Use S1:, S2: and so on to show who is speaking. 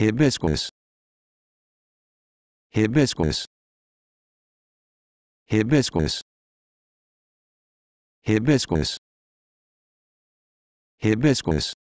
S1: hibiscus hibiscus hibiscus hibiscus hibiscus